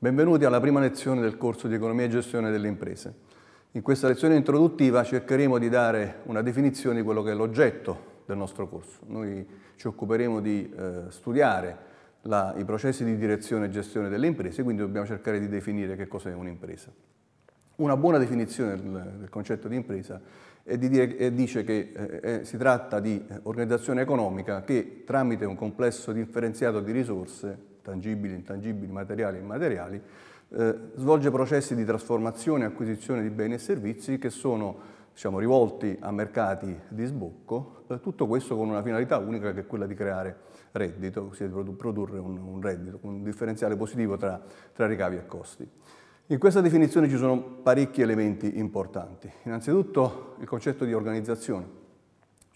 Benvenuti alla prima lezione del corso di Economia e Gestione delle Imprese. In questa lezione introduttiva cercheremo di dare una definizione di quello che è l'oggetto del nostro corso. Noi ci occuperemo di eh, studiare la, i processi di direzione e gestione delle imprese, quindi dobbiamo cercare di definire che cos'è un'impresa. Una buona definizione del, del concetto di impresa è di dire, è, dice che eh, si tratta di organizzazione economica che tramite un complesso differenziato di risorse tangibili, intangibili, materiali e immateriali, eh, svolge processi di trasformazione e acquisizione di beni e servizi che sono diciamo, rivolti a mercati di sbocco, eh, tutto questo con una finalità unica che è quella di creare reddito, ossia di produrre un, un reddito, un differenziale positivo tra, tra ricavi e costi. In questa definizione ci sono parecchi elementi importanti. Innanzitutto il concetto di organizzazione.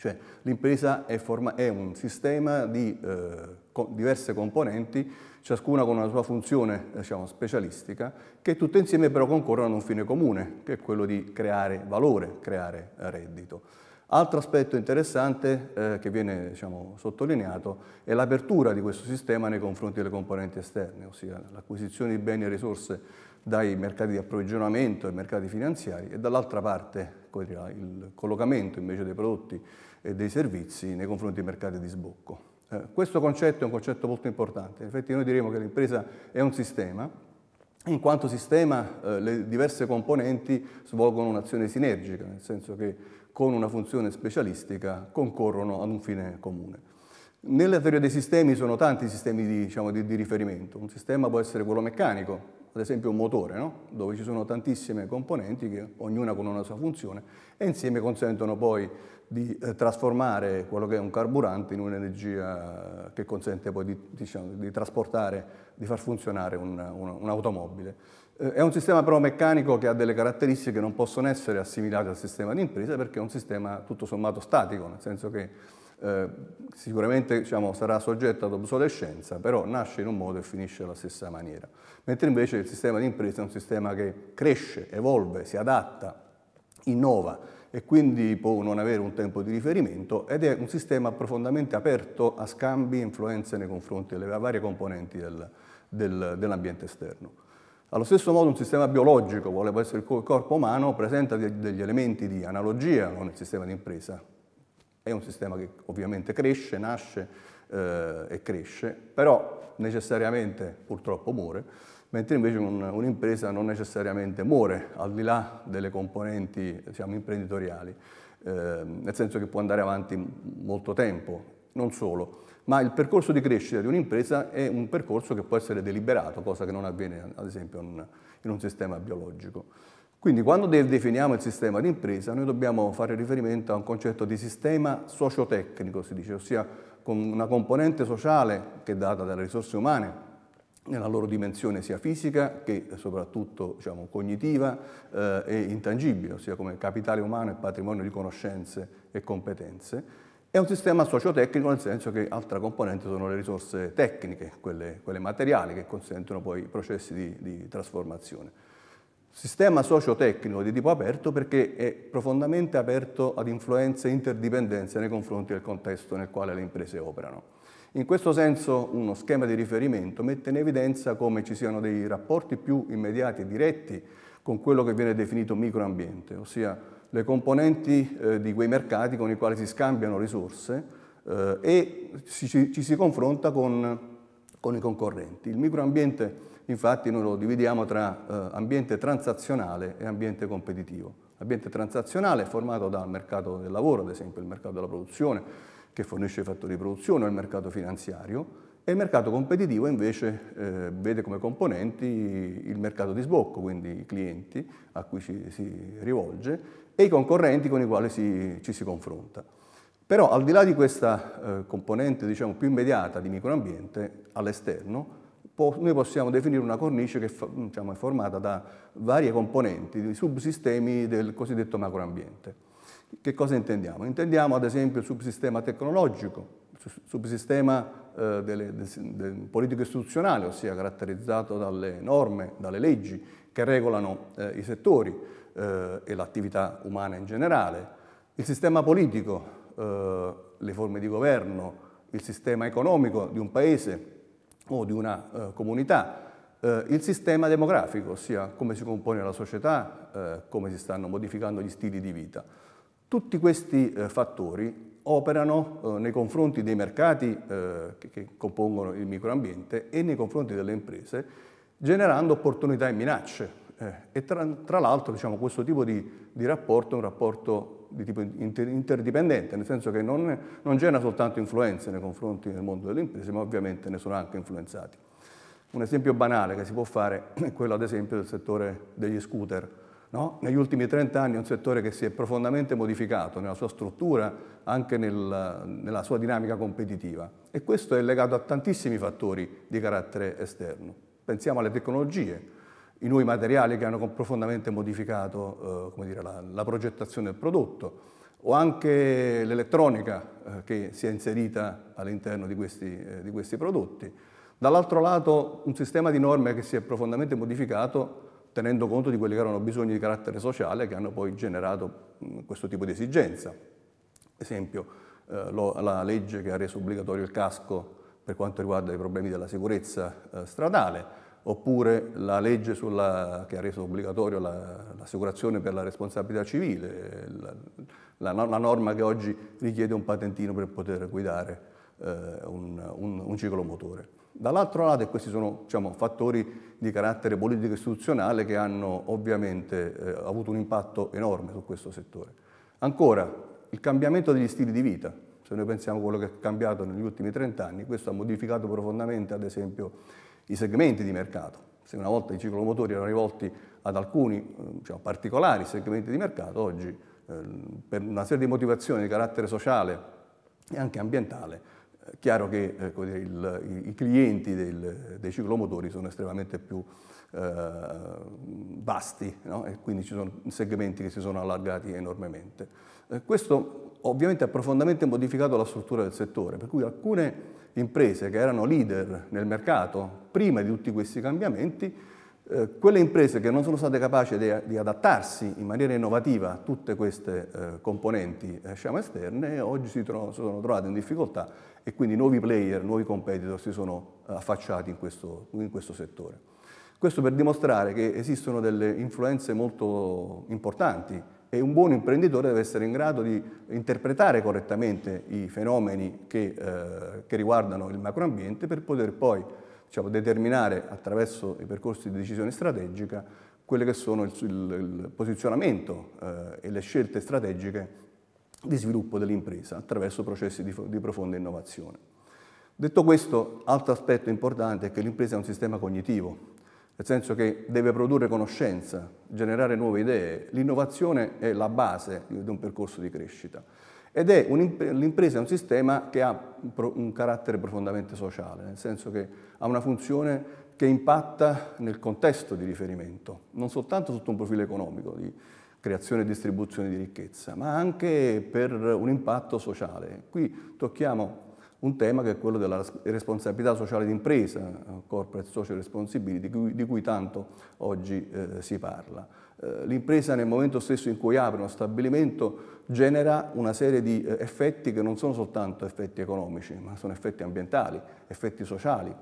Cioè l'impresa è, è, un sistema di eh, co diverse componenti, ciascuna con una sua funzione diciamo, specialistica, che tutte insieme però concorrono a un fine comune, che è quello di creare valore, creare reddito. Altro aspetto interessante eh, che viene diciamo, sottolineato è l'apertura di questo sistema nei confronti delle componenti esterne, ossia l'acquisizione di beni e risorse dai mercati di approvvigionamento e mercati finanziari e dall'altra parte dire, il collocamento invece dei prodotti e dei servizi nei confronti dei mercati di sbocco. Eh, questo concetto è un concetto molto importante, in effetti noi diremo che l'impresa è un sistema, in quanto sistema eh, le diverse componenti svolgono un'azione sinergica, nel senso che con una funzione specialistica concorrono ad un fine comune. Nella teoria dei sistemi sono tanti sistemi di, diciamo, di, di riferimento. Un sistema può essere quello meccanico, ad esempio un motore, no? dove ci sono tantissime componenti, che, ognuna con una sua funzione, e insieme consentono poi di eh, trasformare quello che è un carburante in un'energia che consente poi di, diciamo, di, trasportare, di far funzionare un'automobile. Un, un eh, è un sistema però meccanico che ha delle caratteristiche che non possono essere assimilate al sistema di impresa perché è un sistema tutto sommato statico, nel senso che eh, sicuramente diciamo, sarà soggetto ad obsolescenza, però nasce in un modo e finisce alla stessa maniera. Mentre invece il sistema di impresa è un sistema che cresce, evolve, si adatta, innova e quindi può non avere un tempo di riferimento ed è un sistema profondamente aperto a scambi e influenze nei confronti delle varie componenti del, del, dell'ambiente esterno. Allo stesso modo un sistema biologico, voleva essere il corpo umano, presenta degli elementi di analogia con il sistema di impresa, è un sistema che ovviamente cresce, nasce eh, e cresce, però necessariamente purtroppo muore, mentre invece un'impresa non necessariamente muore, al di là delle componenti diciamo, imprenditoriali, eh, nel senso che può andare avanti molto tempo, non solo, ma il percorso di crescita di un'impresa è un percorso che può essere deliberato, cosa che non avviene ad esempio in un sistema biologico. Quindi quando definiamo il sistema di impresa noi dobbiamo fare riferimento a un concetto di sistema sociotecnico, si dice, ossia con una componente sociale che è data dalle risorse umane, nella loro dimensione sia fisica che soprattutto diciamo, cognitiva eh, e intangibile, ossia come capitale umano e patrimonio di conoscenze e competenze. È un sistema sociotecnico nel senso che altra componente sono le risorse tecniche, quelle, quelle materiali che consentono poi i processi di, di trasformazione. Sistema socio-tecnico di tipo aperto perché è profondamente aperto ad influenze e interdipendenze nei confronti del contesto nel quale le imprese operano. In questo senso uno schema di riferimento mette in evidenza come ci siano dei rapporti più immediati e diretti con quello che viene definito microambiente, ossia le componenti eh, di quei mercati con i quali si scambiano risorse eh, e ci, ci, si confronta con, con i concorrenti. Il microambiente Infatti noi lo dividiamo tra eh, ambiente transazionale e ambiente competitivo. L'ambiente transazionale è formato dal mercato del lavoro, ad esempio il mercato della produzione, che fornisce i fattori di produzione, o il mercato finanziario, e il mercato competitivo invece eh, vede come componenti il mercato di sbocco, quindi i clienti a cui ci, si rivolge, e i concorrenti con i quali si, ci si confronta. Però al di là di questa eh, componente diciamo, più immediata di microambiente, all'esterno, po noi possiamo definire una cornice che diciamo, è formata da varie componenti, di subsistemi del cosiddetto macroambiente. Che cosa intendiamo? Intendiamo ad esempio il subsistema tecnologico, il subsistema eh, delle, de, de, politico istituzionale, ossia caratterizzato dalle norme, dalle leggi che regolano eh, i settori eh, e l'attività umana in generale, il sistema politico, eh, le forme di governo, il sistema economico di un paese, o di una eh, comunità, eh, il sistema demografico, ossia come si compone la società, eh, come si stanno modificando gli stili di vita. Tutti questi eh, fattori operano eh, nei confronti dei mercati che, che compongono il microambiente e nei confronti delle imprese, generando opportunità e minacce eh, e tra, tra l'altro diciamo, questo tipo di, di, rapporto è un rapporto di tipo inter, interdipendente, nel senso che non, non genera soltanto influenze nei confronti del mondo delle imprese, ma ovviamente ne sono anche influenzati. Un esempio banale che si può fare è quello ad esempio del settore degli scooter. No? Negli ultimi 30 anni è un settore che si è profondamente modificato nella sua struttura, anche nel, nella sua dinamica competitiva e questo è legato a tantissimi fattori di carattere esterno. Pensiamo alle tecnologie, i nuovi materiali che hanno profondamente modificato eh, dire, la, la, progettazione del prodotto o anche l'elettronica eh, che si è inserita all'interno di, eh, di, questi prodotti. Dall'altro lato un sistema di norme che si è profondamente modificato tenendo conto di quelli che erano bisogni di carattere sociale che hanno poi generato mh, mm, questo tipo di esigenza. Ad esempio eh, lo, la legge che ha reso obbligatorio il casco per quanto riguarda i problemi della sicurezza eh, stradale, oppure la legge sulla, che ha reso obbligatorio l'assicurazione per la responsabilità civile, la, la, la, norma che oggi richiede un patentino per poter guidare eh, un, un, un, ciclomotore. Dall'altro lato, e questi sono diciamo, fattori di carattere politico istituzionale che hanno ovviamente eh, avuto un impatto enorme su questo settore. Ancora, il cambiamento degli stili di vita. Se noi pensiamo a quello che è cambiato negli ultimi 30 anni, questo ha modificato profondamente, ad esempio, i segmenti di mercato. Se una volta i ciclomotori erano rivolti ad alcuni diciamo, particolari segmenti di mercato, oggi eh, per una serie di motivazioni di carattere sociale e anche ambientale chiaro che ecco, il, i clienti del, dei ciclomotori sono estremamente più eh, vasti no? e quindi ci sono segmenti che si sono allargati enormemente. Eh, questo ovviamente ha profondamente modificato la struttura del settore, per cui alcune imprese che erano leader nel mercato prima di tutti questi cambiamenti eh, quelle imprese che non sono state capaci di, di adattarsi in maniera innovativa a tutte queste eh, componenti diciamo, esterne oggi si, trovano, si, sono trovate in difficoltà e quindi nuovi player, nuovi competitor si sono eh, affacciati in questo, in questo settore. Questo per dimostrare che esistono delle influenze molto importanti e un buon imprenditore deve essere in grado di interpretare correttamente i fenomeni che, eh, che riguardano il macroambiente per poter poi diciamo, determinare attraverso i percorsi di decisione strategica quelle che sono il, il, il posizionamento eh, e le scelte strategiche di sviluppo dell'impresa attraverso processi di, di profonda innovazione. Detto questo, altro aspetto importante è che l'impresa è un sistema cognitivo, nel senso che deve produrre conoscenza, generare nuove idee. L'innovazione è la base di un percorso di crescita. Ed è l'impresa è un sistema che ha un carattere profondamente sociale, nel senso che ha una funzione che impatta nel contesto di riferimento, non soltanto sotto un profilo economico di creazione e distribuzione di ricchezza, ma anche per un impatto sociale. Qui tocchiamo un tema che è quello della responsabilità sociale d'impresa, corporate social responsibility, di cui, di cui tanto oggi eh, si parla. Eh, l'impresa nel momento stesso in cui apre uno stabilimento genera una serie di eh, effetti che non sono soltanto effetti economici, ma sono effetti ambientali, effetti sociali,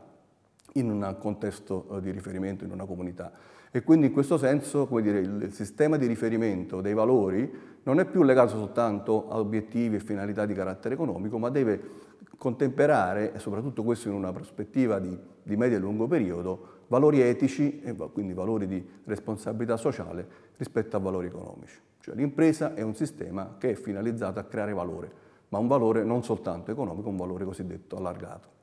in un contesto eh, di riferimento, in una comunità. E quindi in questo senso dire, il sistema di riferimento dei valori non è più legato soltanto a obiettivi e finalità di carattere economico, ma deve contemperare, e soprattutto questo in una prospettiva di, di medio e lungo periodo, valori etici e quindi valori di responsabilità sociale rispetto a valori economici. Cioè l'impresa è un sistema che è finalizzato a creare valore, ma un valore non soltanto economico, un valore cosiddetto allargato.